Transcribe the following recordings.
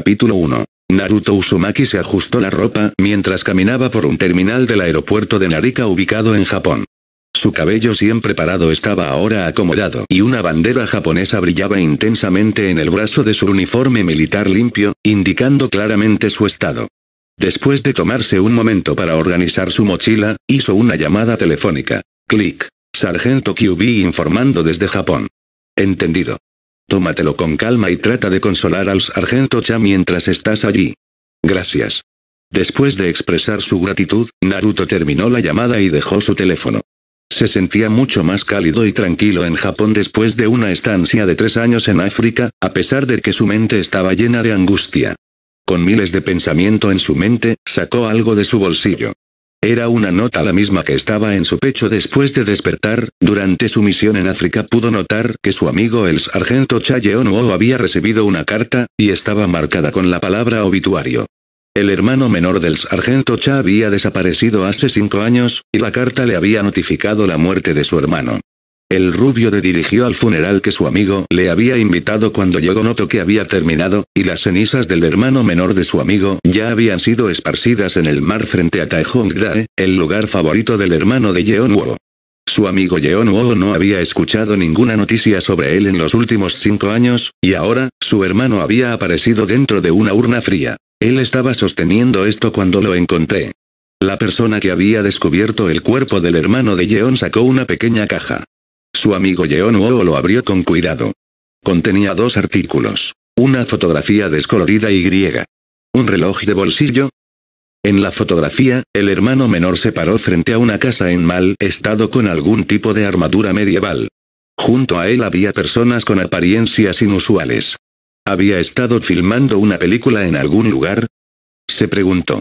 Capítulo 1. Naruto Usumaki se ajustó la ropa mientras caminaba por un terminal del aeropuerto de Narika ubicado en Japón. Su cabello siempre parado estaba ahora acomodado y una bandera japonesa brillaba intensamente en el brazo de su uniforme militar limpio, indicando claramente su estado. Después de tomarse un momento para organizar su mochila, hizo una llamada telefónica. Clic. Sargento QB informando desde Japón. Entendido. Tómatelo con calma y trata de consolar al sargento Cha mientras estás allí. Gracias. Después de expresar su gratitud, Naruto terminó la llamada y dejó su teléfono. Se sentía mucho más cálido y tranquilo en Japón después de una estancia de tres años en África, a pesar de que su mente estaba llena de angustia. Con miles de pensamiento en su mente, sacó algo de su bolsillo. Era una nota la misma que estaba en su pecho después de despertar, durante su misión en África pudo notar que su amigo el sargento Yeonuo había recibido una carta, y estaba marcada con la palabra obituario. El hermano menor del sargento Cha había desaparecido hace cinco años, y la carta le había notificado la muerte de su hermano. El rubio de dirigió al funeral que su amigo le había invitado cuando llegó notó que había terminado, y las cenizas del hermano menor de su amigo ya habían sido esparcidas en el mar frente a Dae, el lugar favorito del hermano de Yeonwoo. Su amigo Yeonwoo no había escuchado ninguna noticia sobre él en los últimos cinco años, y ahora, su hermano había aparecido dentro de una urna fría. Él estaba sosteniendo esto cuando lo encontré. La persona que había descubierto el cuerpo del hermano de Yeon sacó una pequeña caja. Su amigo Yeon Woo lo abrió con cuidado. Contenía dos artículos. Una fotografía descolorida y griega. Un reloj de bolsillo. En la fotografía, el hermano menor se paró frente a una casa en mal estado con algún tipo de armadura medieval. Junto a él había personas con apariencias inusuales. ¿Había estado filmando una película en algún lugar? Se preguntó.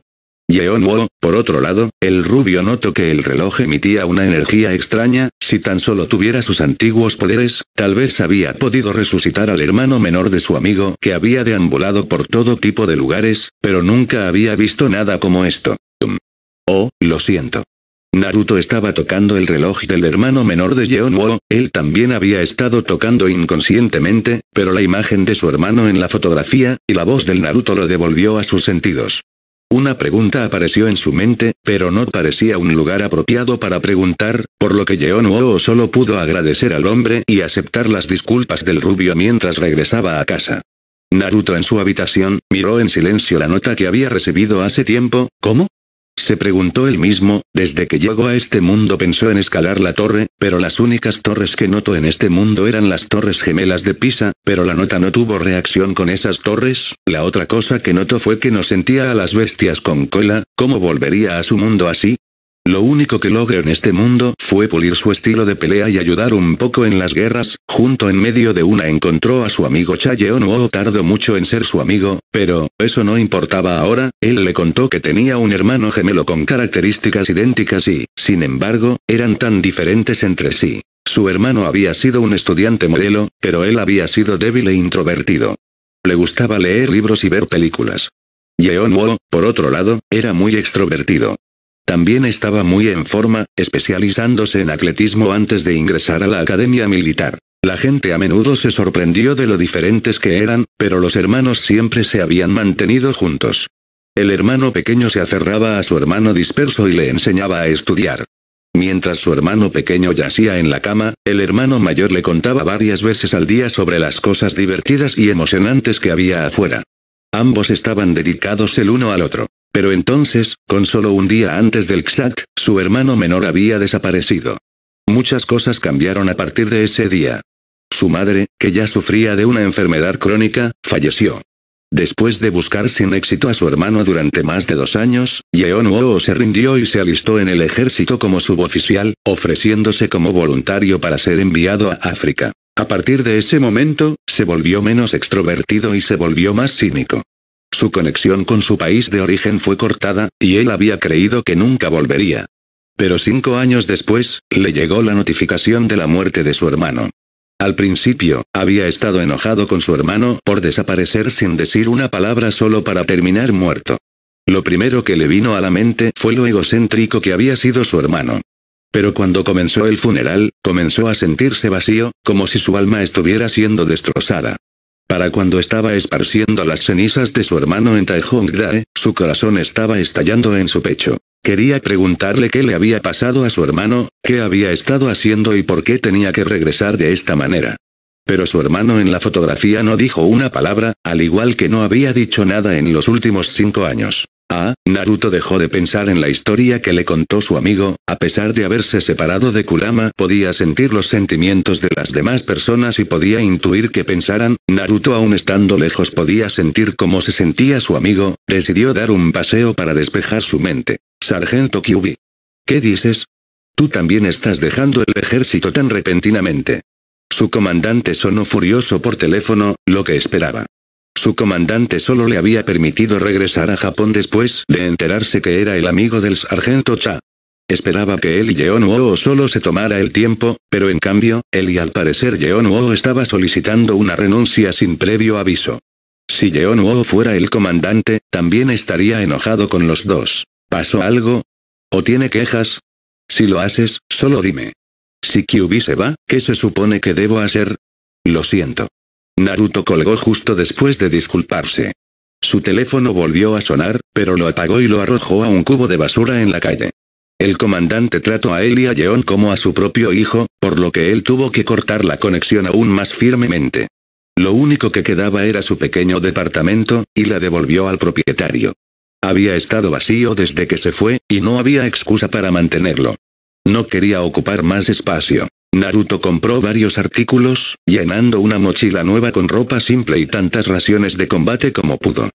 Yeon Wo, por otro lado, el rubio notó que el reloj emitía una energía extraña, si tan solo tuviera sus antiguos poderes, tal vez había podido resucitar al hermano menor de su amigo que había deambulado por todo tipo de lugares, pero nunca había visto nada como esto. Oh, lo siento. Naruto estaba tocando el reloj del hermano menor de Yeon Wo, él también había estado tocando inconscientemente, pero la imagen de su hermano en la fotografía, y la voz del Naruto lo devolvió a sus sentidos. Una pregunta apareció en su mente, pero no parecía un lugar apropiado para preguntar, por lo que Yeonuo solo pudo agradecer al hombre y aceptar las disculpas del rubio mientras regresaba a casa. Naruto en su habitación, miró en silencio la nota que había recibido hace tiempo, ¿cómo? Se preguntó él mismo, desde que llegó a este mundo pensó en escalar la torre, pero las únicas torres que notó en este mundo eran las torres gemelas de Pisa, pero la nota no tuvo reacción con esas torres, la otra cosa que notó fue que no sentía a las bestias con cola, ¿cómo volvería a su mundo así? Lo único que logró en este mundo fue pulir su estilo de pelea y ayudar un poco en las guerras, junto en medio de una encontró a su amigo yeon Woo oh, tardó mucho en ser su amigo, pero, eso no importaba ahora, él le contó que tenía un hermano gemelo con características idénticas y, sin embargo, eran tan diferentes entre sí. Su hermano había sido un estudiante modelo, pero él había sido débil e introvertido. Le gustaba leer libros y ver películas. Yeon Woo, por otro lado, era muy extrovertido. También estaba muy en forma, especializándose en atletismo antes de ingresar a la academia militar. La gente a menudo se sorprendió de lo diferentes que eran, pero los hermanos siempre se habían mantenido juntos. El hermano pequeño se aferraba a su hermano disperso y le enseñaba a estudiar. Mientras su hermano pequeño yacía en la cama, el hermano mayor le contaba varias veces al día sobre las cosas divertidas y emocionantes que había afuera. Ambos estaban dedicados el uno al otro. Pero entonces, con solo un día antes del XAT, su hermano menor había desaparecido. Muchas cosas cambiaron a partir de ese día. Su madre, que ya sufría de una enfermedad crónica, falleció. Después de buscar sin éxito a su hermano durante más de dos años, Yeon se rindió y se alistó en el ejército como suboficial, ofreciéndose como voluntario para ser enviado a África. A partir de ese momento, se volvió menos extrovertido y se volvió más cínico. Su conexión con su país de origen fue cortada, y él había creído que nunca volvería. Pero cinco años después, le llegó la notificación de la muerte de su hermano. Al principio, había estado enojado con su hermano por desaparecer sin decir una palabra solo para terminar muerto. Lo primero que le vino a la mente fue lo egocéntrico que había sido su hermano. Pero cuando comenzó el funeral, comenzó a sentirse vacío, como si su alma estuviera siendo destrozada. Para cuando estaba esparciendo las cenizas de su hermano en Taehongdae, su corazón estaba estallando en su pecho. Quería preguntarle qué le había pasado a su hermano, qué había estado haciendo y por qué tenía que regresar de esta manera. Pero su hermano en la fotografía no dijo una palabra, al igual que no había dicho nada en los últimos cinco años. Ah, Naruto dejó de pensar en la historia que le contó su amigo, a pesar de haberse separado de Kurama, podía sentir los sentimientos de las demás personas y podía intuir que pensaran, Naruto aún estando lejos podía sentir cómo se sentía su amigo, decidió dar un paseo para despejar su mente. Sargento Kyubi. ¿Qué dices? Tú también estás dejando el ejército tan repentinamente. Su comandante sonó furioso por teléfono, lo que esperaba. Su comandante solo le había permitido regresar a Japón después de enterarse que era el amigo del sargento Cha. Esperaba que él y jeon solo se tomara el tiempo, pero en cambio, él y al parecer Yeon estaba solicitando una renuncia sin previo aviso. Si jeon Woo fuera el comandante, también estaría enojado con los dos. ¿Pasó algo? ¿O tiene quejas? Si lo haces, solo dime. Si Kyubi se va, ¿qué se supone que debo hacer? Lo siento. Naruto colgó justo después de disculparse. Su teléfono volvió a sonar, pero lo apagó y lo arrojó a un cubo de basura en la calle. El comandante trató a él y a Yeon como a su propio hijo, por lo que él tuvo que cortar la conexión aún más firmemente. Lo único que quedaba era su pequeño departamento, y la devolvió al propietario. Había estado vacío desde que se fue, y no había excusa para mantenerlo. No quería ocupar más espacio. Naruto compró varios artículos, llenando una mochila nueva con ropa simple y tantas raciones de combate como pudo.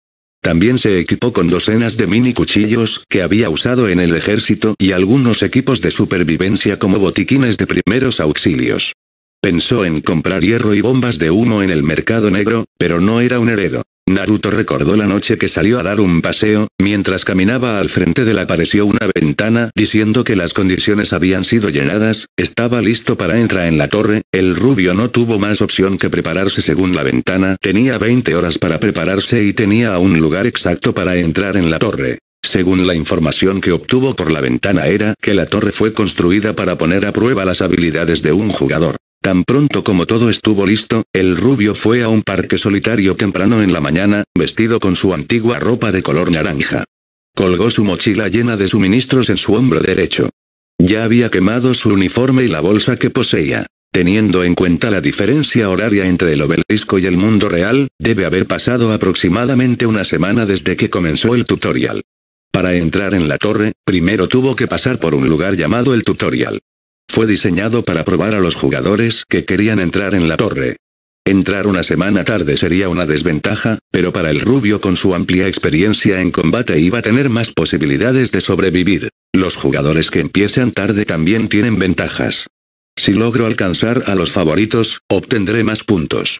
También se equipó con docenas de mini cuchillos que había usado en el ejército y algunos equipos de supervivencia como botiquines de primeros auxilios. Pensó en comprar hierro y bombas de humo en el mercado negro, pero no era un heredo. Naruto recordó la noche que salió a dar un paseo, mientras caminaba al frente de apareció una ventana diciendo que las condiciones habían sido llenadas, estaba listo para entrar en la torre, el rubio no tuvo más opción que prepararse según la ventana, tenía 20 horas para prepararse y tenía un lugar exacto para entrar en la torre. Según la información que obtuvo por la ventana era que la torre fue construida para poner a prueba las habilidades de un jugador. Tan pronto como todo estuvo listo, el rubio fue a un parque solitario temprano en la mañana, vestido con su antigua ropa de color naranja. Colgó su mochila llena de suministros en su hombro derecho. Ya había quemado su uniforme y la bolsa que poseía. Teniendo en cuenta la diferencia horaria entre el obelisco y el mundo real, debe haber pasado aproximadamente una semana desde que comenzó el tutorial. Para entrar en la torre, primero tuvo que pasar por un lugar llamado el tutorial. Fue diseñado para probar a los jugadores que querían entrar en la torre. Entrar una semana tarde sería una desventaja, pero para el rubio con su amplia experiencia en combate iba a tener más posibilidades de sobrevivir. Los jugadores que empiezan tarde también tienen ventajas. Si logro alcanzar a los favoritos, obtendré más puntos.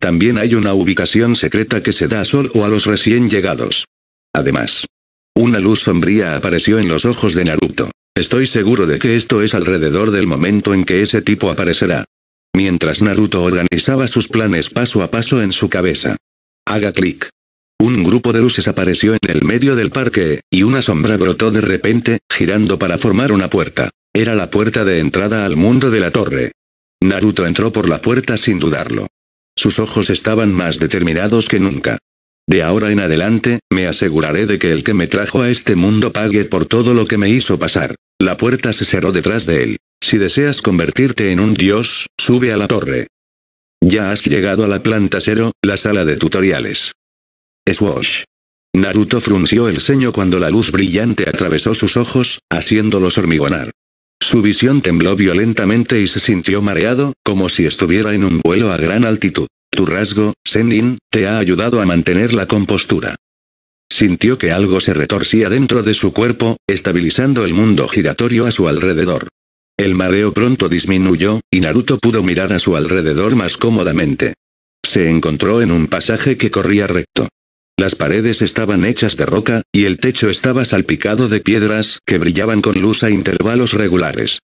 También hay una ubicación secreta que se da Sol o a los recién llegados. Además, una luz sombría apareció en los ojos de Naruto. Estoy seguro de que esto es alrededor del momento en que ese tipo aparecerá. Mientras Naruto organizaba sus planes paso a paso en su cabeza. Haga clic. Un grupo de luces apareció en el medio del parque, y una sombra brotó de repente, girando para formar una puerta. Era la puerta de entrada al mundo de la torre. Naruto entró por la puerta sin dudarlo. Sus ojos estaban más determinados que nunca. De ahora en adelante, me aseguraré de que el que me trajo a este mundo pague por todo lo que me hizo pasar. La puerta se cerró detrás de él. Si deseas convertirte en un dios, sube a la torre. Ya has llegado a la planta cero, la sala de tutoriales. Swash. Naruto frunció el ceño cuando la luz brillante atravesó sus ojos, haciéndolos hormigonar. Su visión tembló violentamente y se sintió mareado, como si estuviera en un vuelo a gran altitud. Tu rasgo, Sendin, te ha ayudado a mantener la compostura. Sintió que algo se retorcía dentro de su cuerpo, estabilizando el mundo giratorio a su alrededor. El mareo pronto disminuyó, y Naruto pudo mirar a su alrededor más cómodamente. Se encontró en un pasaje que corría recto. Las paredes estaban hechas de roca, y el techo estaba salpicado de piedras que brillaban con luz a intervalos regulares.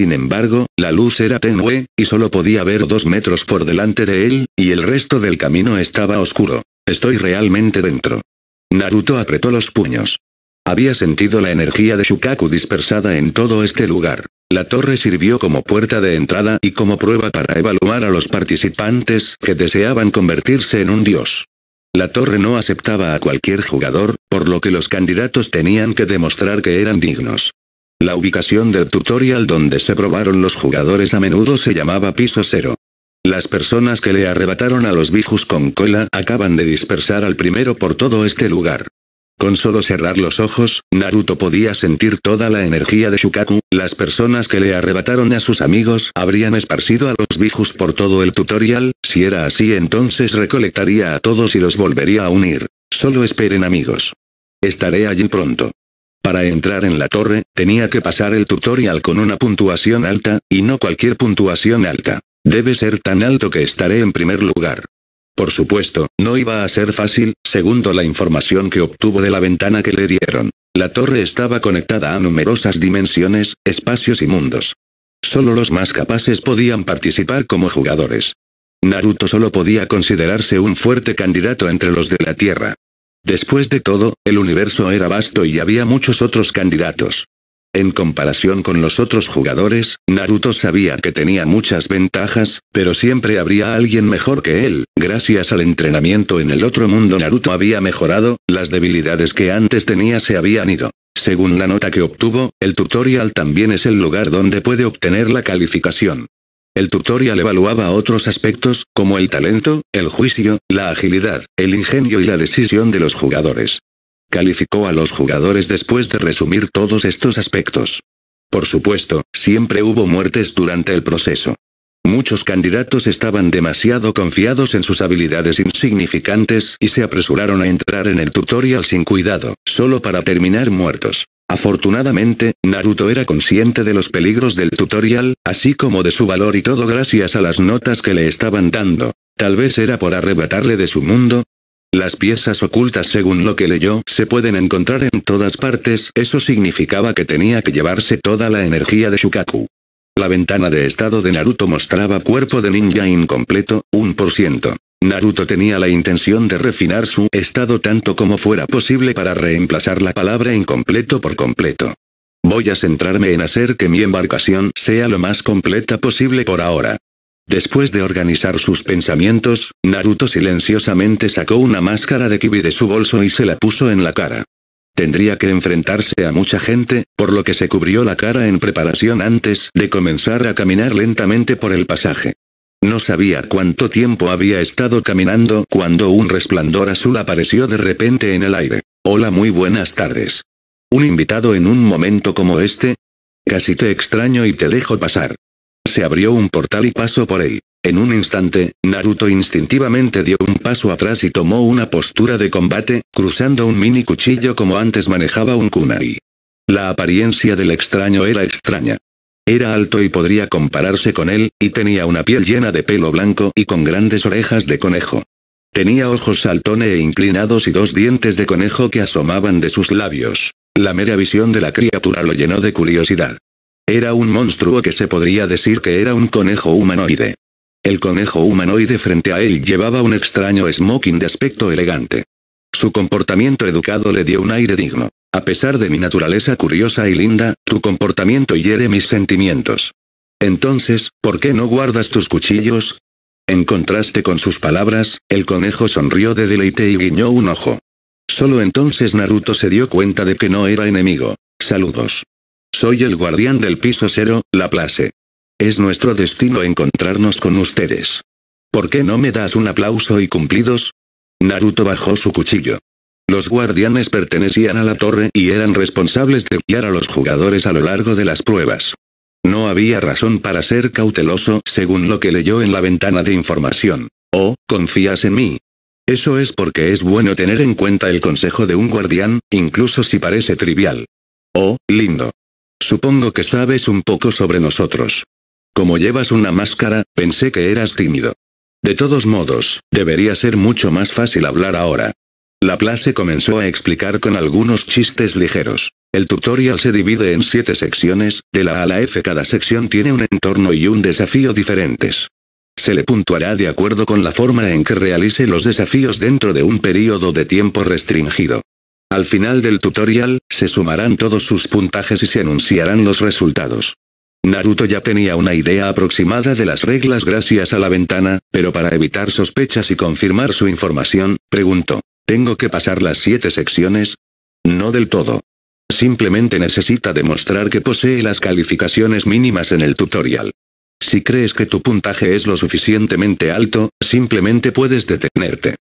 Sin embargo, la luz era tenue, y solo podía ver dos metros por delante de él, y el resto del camino estaba oscuro. Estoy realmente dentro. Naruto apretó los puños. Había sentido la energía de Shukaku dispersada en todo este lugar. La torre sirvió como puerta de entrada y como prueba para evaluar a los participantes que deseaban convertirse en un dios. La torre no aceptaba a cualquier jugador, por lo que los candidatos tenían que demostrar que eran dignos. La ubicación del tutorial donde se probaron los jugadores a menudo se llamaba piso cero. Las personas que le arrebataron a los bijus con cola acaban de dispersar al primero por todo este lugar. Con solo cerrar los ojos, Naruto podía sentir toda la energía de Shukaku, las personas que le arrebataron a sus amigos habrían esparcido a los bijus por todo el tutorial, si era así entonces recolectaría a todos y los volvería a unir. Solo esperen amigos. Estaré allí pronto. Para entrar en la torre, tenía que pasar el tutorial con una puntuación alta, y no cualquier puntuación alta. Debe ser tan alto que estaré en primer lugar. Por supuesto, no iba a ser fácil, segundo la información que obtuvo de la ventana que le dieron. La torre estaba conectada a numerosas dimensiones, espacios y mundos. Solo los más capaces podían participar como jugadores. Naruto solo podía considerarse un fuerte candidato entre los de la Tierra. Después de todo, el universo era vasto y había muchos otros candidatos. En comparación con los otros jugadores, Naruto sabía que tenía muchas ventajas, pero siempre habría alguien mejor que él. Gracias al entrenamiento en el otro mundo Naruto había mejorado, las debilidades que antes tenía se habían ido. Según la nota que obtuvo, el tutorial también es el lugar donde puede obtener la calificación. El tutorial evaluaba otros aspectos, como el talento, el juicio, la agilidad, el ingenio y la decisión de los jugadores. Calificó a los jugadores después de resumir todos estos aspectos. Por supuesto, siempre hubo muertes durante el proceso. Muchos candidatos estaban demasiado confiados en sus habilidades insignificantes y se apresuraron a entrar en el tutorial sin cuidado, solo para terminar muertos. Afortunadamente, Naruto era consciente de los peligros del tutorial, así como de su valor y todo gracias a las notas que le estaban dando. Tal vez era por arrebatarle de su mundo. Las piezas ocultas según lo que leyó se pueden encontrar en todas partes, eso significaba que tenía que llevarse toda la energía de Shukaku. La ventana de estado de Naruto mostraba cuerpo de ninja incompleto, 1%. Naruto tenía la intención de refinar su estado tanto como fuera posible para reemplazar la palabra incompleto por completo. Voy a centrarme en hacer que mi embarcación sea lo más completa posible por ahora. Después de organizar sus pensamientos, Naruto silenciosamente sacó una máscara de kibi de su bolso y se la puso en la cara. Tendría que enfrentarse a mucha gente, por lo que se cubrió la cara en preparación antes de comenzar a caminar lentamente por el pasaje. No sabía cuánto tiempo había estado caminando cuando un resplandor azul apareció de repente en el aire. Hola, muy buenas tardes. ¿Un invitado en un momento como este? Casi te extraño y te dejo pasar. Se abrió un portal y pasó por él. En un instante, Naruto instintivamente dio un paso atrás y tomó una postura de combate, cruzando un mini cuchillo como antes manejaba un kunai. La apariencia del extraño era extraña. Era alto y podría compararse con él, y tenía una piel llena de pelo blanco y con grandes orejas de conejo. Tenía ojos saltone e inclinados y dos dientes de conejo que asomaban de sus labios. La mera visión de la criatura lo llenó de curiosidad. Era un monstruo que se podría decir que era un conejo humanoide. El conejo humanoide frente a él llevaba un extraño smoking de aspecto elegante. Su comportamiento educado le dio un aire digno. A pesar de mi naturaleza curiosa y linda, tu comportamiento hiere mis sentimientos. Entonces, ¿por qué no guardas tus cuchillos? En contraste con sus palabras, el conejo sonrió de deleite y guiñó un ojo. Solo entonces Naruto se dio cuenta de que no era enemigo. Saludos. Soy el guardián del piso cero, la place. Es nuestro destino encontrarnos con ustedes. ¿Por qué no me das un aplauso y cumplidos? Naruto bajó su cuchillo. Los guardianes pertenecían a la torre y eran responsables de guiar a los jugadores a lo largo de las pruebas. No había razón para ser cauteloso, según lo que leyó en la ventana de información. Oh, confías en mí. Eso es porque es bueno tener en cuenta el consejo de un guardián, incluso si parece trivial. Oh, lindo. Supongo que sabes un poco sobre nosotros. Como llevas una máscara, pensé que eras tímido. De todos modos, debería ser mucho más fácil hablar ahora. La Laplace comenzó a explicar con algunos chistes ligeros. El tutorial se divide en siete secciones, de la A a la F cada sección tiene un entorno y un desafío diferentes. Se le puntuará de acuerdo con la forma en que realice los desafíos dentro de un periodo de tiempo restringido. Al final del tutorial, se sumarán todos sus puntajes y se anunciarán los resultados. Naruto ya tenía una idea aproximada de las reglas gracias a la ventana, pero para evitar sospechas y confirmar su información, preguntó. ¿Tengo que pasar las siete secciones? No del todo. Simplemente necesita demostrar que posee las calificaciones mínimas en el tutorial. Si crees que tu puntaje es lo suficientemente alto, simplemente puedes detenerte.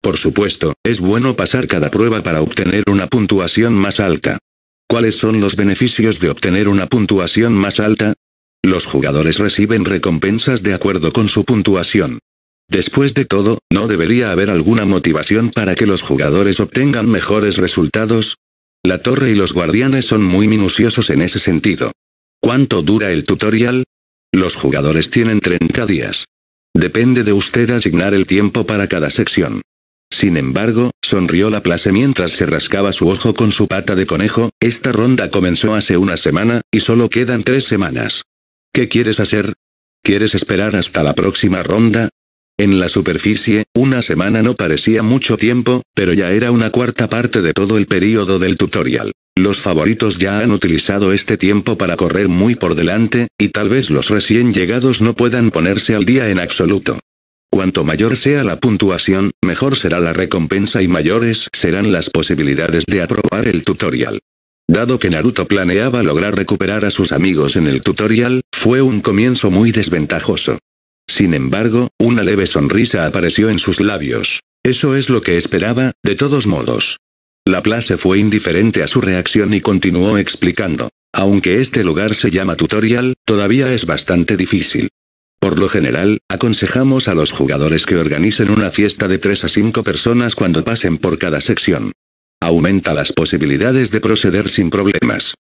Por supuesto, es bueno pasar cada prueba para obtener una puntuación más alta. ¿Cuáles son los beneficios de obtener una puntuación más alta? Los jugadores reciben recompensas de acuerdo con su puntuación. Después de todo, ¿no debería haber alguna motivación para que los jugadores obtengan mejores resultados? La torre y los guardianes son muy minuciosos en ese sentido. ¿Cuánto dura el tutorial? Los jugadores tienen 30 días. Depende de usted asignar el tiempo para cada sección. Sin embargo, sonrió la place mientras se rascaba su ojo con su pata de conejo, esta ronda comenzó hace una semana, y solo quedan tres semanas. ¿Qué quieres hacer? ¿Quieres esperar hasta la próxima ronda? En la superficie, una semana no parecía mucho tiempo, pero ya era una cuarta parte de todo el periodo del tutorial. Los favoritos ya han utilizado este tiempo para correr muy por delante, y tal vez los recién llegados no puedan ponerse al día en absoluto. Cuanto mayor sea la puntuación, mejor será la recompensa y mayores serán las posibilidades de aprobar el tutorial. Dado que Naruto planeaba lograr recuperar a sus amigos en el tutorial, fue un comienzo muy desventajoso. Sin embargo, una leve sonrisa apareció en sus labios. Eso es lo que esperaba, de todos modos. La Laplace fue indiferente a su reacción y continuó explicando. Aunque este lugar se llama tutorial, todavía es bastante difícil. Por lo general, aconsejamos a los jugadores que organicen una fiesta de 3 a 5 personas cuando pasen por cada sección. Aumenta las posibilidades de proceder sin problemas.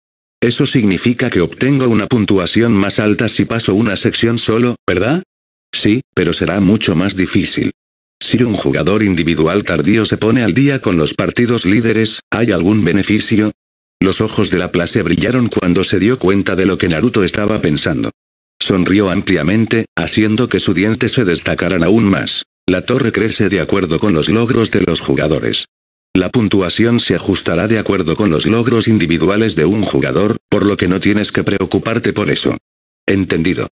Eso significa que obtengo una puntuación más alta si paso una sección solo, ¿verdad? Sí, pero será mucho más difícil. Si un jugador individual tardío se pone al día con los partidos líderes, ¿hay algún beneficio? Los ojos de la se brillaron cuando se dio cuenta de lo que Naruto estaba pensando. Sonrió ampliamente, haciendo que su diente se destacaran aún más. La torre crece de acuerdo con los logros de los jugadores. La puntuación se ajustará de acuerdo con los logros individuales de un jugador, por lo que no tienes que preocuparte por eso. Entendido.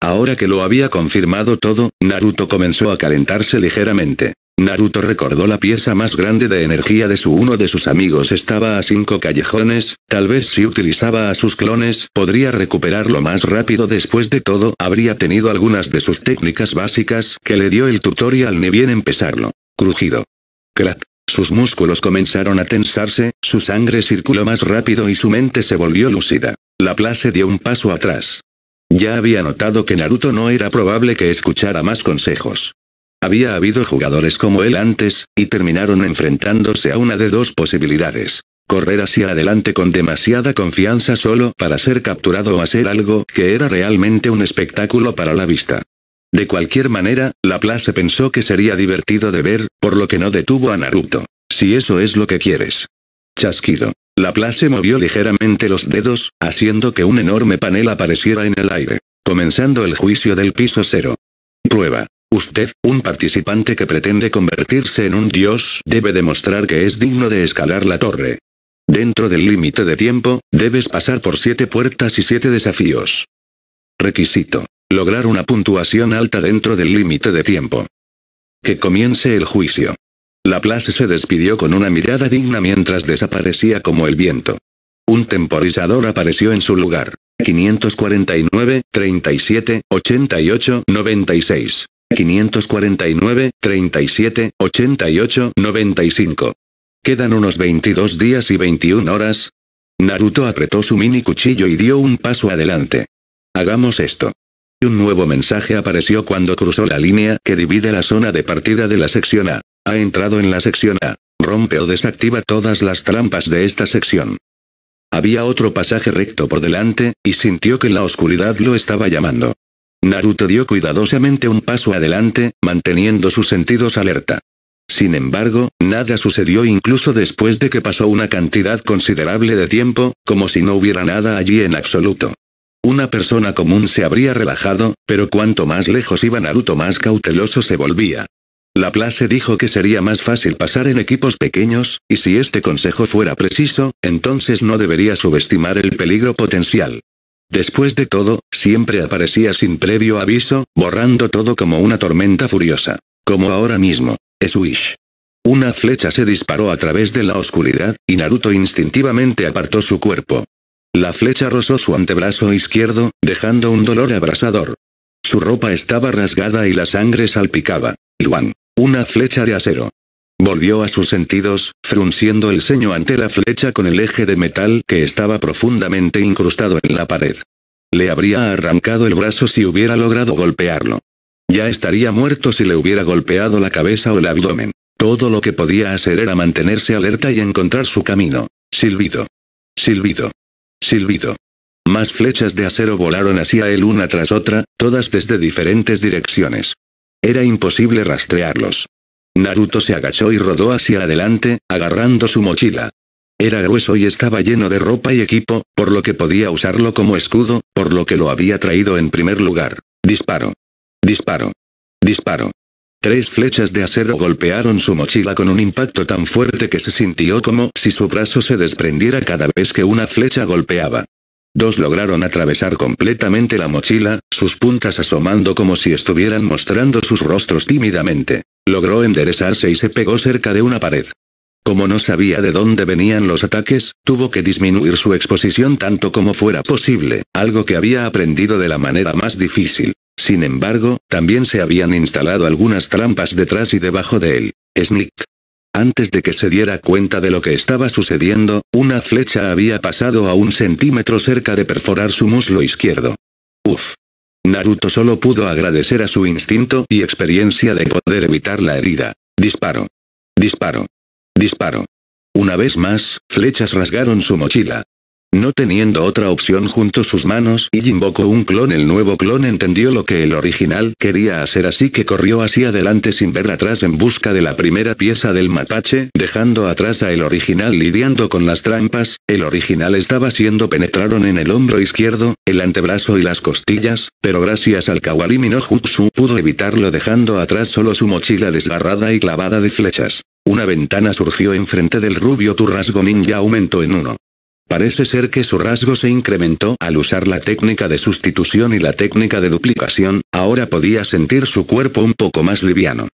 Ahora que lo había confirmado todo, Naruto comenzó a calentarse ligeramente. Naruto recordó la pieza más grande de energía de su uno de sus amigos estaba a cinco callejones, tal vez si utilizaba a sus clones podría recuperarlo más rápido después de todo habría tenido algunas de sus técnicas básicas que le dio el tutorial ni bien empezarlo. Crujido. Crack. Sus músculos comenzaron a tensarse, su sangre circuló más rápido y su mente se volvió lúcida. La plaza dio un paso atrás. Ya había notado que Naruto no era probable que escuchara más consejos. Había habido jugadores como él antes, y terminaron enfrentándose a una de dos posibilidades. Correr hacia adelante con demasiada confianza solo para ser capturado o hacer algo que era realmente un espectáculo para la vista. De cualquier manera, Laplace pensó que sería divertido de ver, por lo que no detuvo a Naruto. Si eso es lo que quieres. Chasquido. La plaza movió ligeramente los dedos, haciendo que un enorme panel apareciera en el aire. Comenzando el juicio del piso cero. Prueba. Usted, un participante que pretende convertirse en un dios, debe demostrar que es digno de escalar la torre. Dentro del límite de tiempo, debes pasar por siete puertas y siete desafíos. Requisito. Lograr una puntuación alta dentro del límite de tiempo. Que comience el juicio. Laplace se despidió con una mirada digna mientras desaparecía como el viento. Un temporizador apareció en su lugar. 549, 37, 88, 96. 549, 37, 88, 95. Quedan unos 22 días y 21 horas. Naruto apretó su mini cuchillo y dio un paso adelante. Hagamos esto. Un nuevo mensaje apareció cuando cruzó la línea que divide la zona de partida de la sección A. Ha entrado en la sección A. Rompe o desactiva todas las trampas de esta sección. Había otro pasaje recto por delante, y sintió que la oscuridad lo estaba llamando. Naruto dio cuidadosamente un paso adelante, manteniendo sus sentidos alerta. Sin embargo, nada sucedió incluso después de que pasó una cantidad considerable de tiempo, como si no hubiera nada allí en absoluto. Una persona común se habría relajado, pero cuanto más lejos iba Naruto más cauteloso se volvía. Laplace dijo que sería más fácil pasar en equipos pequeños, y si este consejo fuera preciso, entonces no debería subestimar el peligro potencial. Después de todo, siempre aparecía sin previo aviso, borrando todo como una tormenta furiosa. Como ahora mismo. Wish. Una flecha se disparó a través de la oscuridad, y Naruto instintivamente apartó su cuerpo. La flecha rozó su antebrazo izquierdo, dejando un dolor abrasador. Su ropa estaba rasgada y la sangre salpicaba. Luan. Una flecha de acero. Volvió a sus sentidos, frunciendo el ceño ante la flecha con el eje de metal que estaba profundamente incrustado en la pared. Le habría arrancado el brazo si hubiera logrado golpearlo. Ya estaría muerto si le hubiera golpeado la cabeza o el abdomen. Todo lo que podía hacer era mantenerse alerta y encontrar su camino. Silbido. Silbido. Silbido. Más flechas de acero volaron hacia él una tras otra, todas desde diferentes direcciones. Era imposible rastrearlos. Naruto se agachó y rodó hacia adelante, agarrando su mochila. Era grueso y estaba lleno de ropa y equipo, por lo que podía usarlo como escudo, por lo que lo había traído en primer lugar. Disparo. Disparo. Disparo. Tres flechas de acero golpearon su mochila con un impacto tan fuerte que se sintió como si su brazo se desprendiera cada vez que una flecha golpeaba. Dos lograron atravesar completamente la mochila, sus puntas asomando como si estuvieran mostrando sus rostros tímidamente. Logró enderezarse y se pegó cerca de una pared. Como no sabía de dónde venían los ataques, tuvo que disminuir su exposición tanto como fuera posible, algo que había aprendido de la manera más difícil. Sin embargo, también se habían instalado algunas trampas detrás y debajo de él. Sneak. Antes de que se diera cuenta de lo que estaba sucediendo, una flecha había pasado a un centímetro cerca de perforar su muslo izquierdo. Uf. Naruto solo pudo agradecer a su instinto y experiencia de poder evitar la herida. Disparo. Disparo. Disparo. Una vez más, flechas rasgaron su mochila. No teniendo otra opción junto sus manos y invocó un clon el nuevo clon entendió lo que el original quería hacer así que corrió hacia adelante sin ver atrás en busca de la primera pieza del mapache, dejando atrás a el original lidiando con las trampas, el original estaba siendo penetraron en el hombro izquierdo, el antebrazo y las costillas, pero gracias al Kawarimi no Jutsu pudo evitarlo dejando atrás solo su mochila desgarrada y clavada de flechas. Una ventana surgió enfrente del rubio rasgo ninja aumentó en uno. Parece ser que su rasgo se incrementó al usar la técnica de sustitución y la técnica de duplicación, ahora podía sentir su cuerpo un poco más liviano.